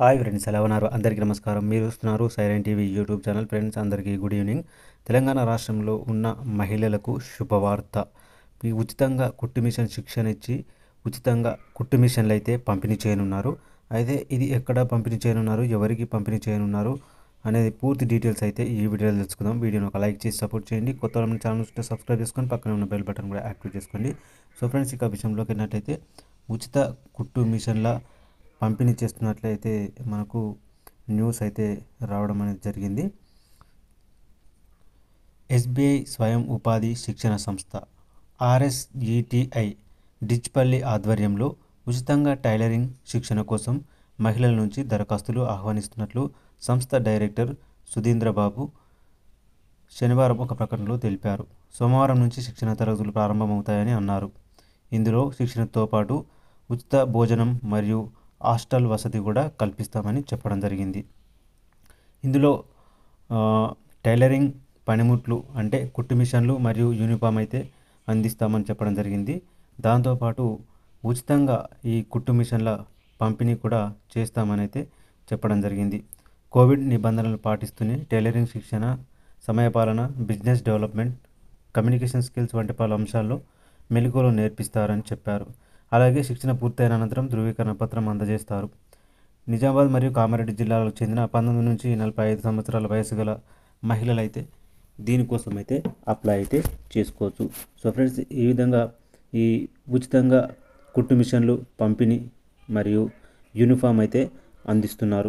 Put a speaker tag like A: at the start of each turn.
A: hi friends ఎలా ఉన్నారు అందరికీ నమస్కారం మీరు చూస్తున్నారు siren TV YouTube channel friends అందరికీ గుడ్ ఈవినింగ్ తెలంగాణ రాష్ట్రంలో ఉన్న మహిళలకు శుభవార్త ఈ ఉచితంగా కుట్టు మిషన్ శిక్షణ ఇచ్చి ఉచితంగా కుట్టు మిషన్లు అయితే పంపిణీ చేయనున్నారు అయితే ఇది ఎక్కడ పంపిణీ చేయనున్నారు ఎవరికి పంపిణీ చేయనున్నారు అనేది పూర్తి డీటెయిల్స్ అయితే ఈ వీడియోలో తెలుసుకుందాం వీడియోని ఒక లైక్ చేసి సపోర్ట్ చేయండి కొత్త ఛానల్ ఉంటే సబ్స్క్రైబ్ చేసుకొని పక్కన ఉన్న బెల్ బటన్ కూడా యాక్టివేట్ చేసుకోండి సో ఫ్రెండ్స్ ఇక విషయంలోకి వెళ్ళినట్టయితే ఉచిత కుట్టు మిషన్ల పంపిణీ చేస్తున్నట్లయితే మనకు న్యూస్ అయితే రావడం అనేది జరిగింది ఎస్బీఐ స్వయం ఉపాధి శిక్షణ సంస్థ ఆర్ఎస్ఈటిఐ డిచ్పల్లి ఆధ్వర్యంలో ఉచితంగా టైలరింగ్ శిక్షణ కోసం మహిళల నుంచి దరఖాస్తులు ఆహ్వానిస్తున్నట్లు సంస్థ డైరెక్టర్ సుధీంద్రబాబు శనివారం ఒక ప్రకటనలో తెలిపారు సోమవారం నుంచి శిక్షణ తరగతులు ప్రారంభమవుతాయని అన్నారు ఇందులో శిక్షణతో పాటు ఉచిత భోజనం మరియు హాస్టల్ వసతి కూడా కల్పిస్తామని చెప్పడం జరిగింది ఇందులో టైలరింగ్ పనిముట్లు అంటే కుట్టు మిషన్లు మరియు యూనిఫామ్ అయితే అందిస్తామని చెప్పడం జరిగింది దాంతోపాటు ఉచితంగా ఈ కుట్టు మిషన్ల పంపిణీ కూడా చేస్తామని అయితే చెప్పడం జరిగింది కోవిడ్ నిబంధనలు పాటిస్తూనే టైలరింగ్ శిక్షణ సమయపాలన బిజినెస్ డెవలప్మెంట్ కమ్యూనికేషన్ స్కిల్స్ వంటి పలు అంశాల్లో మెలకువలు నేర్పిస్తారని చెప్పారు అలాగే శిక్షణ పూర్తయిన అనంతరం ధృవీకరణ పత్రం అందజేస్తారు నిజామాబాద్ మరియు కామారెడ్డి జిల్లాలకు చెందిన పంతొమ్మిది నుంచి నలభై ఐదు సంవత్సరాల వయసు గల మహిళలైతే దీనికోసం అయితే అప్లై అయితే చేసుకోవచ్చు సో ఫ్రెండ్స్ ఈ విధంగా ఈ ఉచితంగా కుట్టు మిషన్లు పంపిణీ మరియు యూనిఫామ్ అయితే అందిస్తున్నారు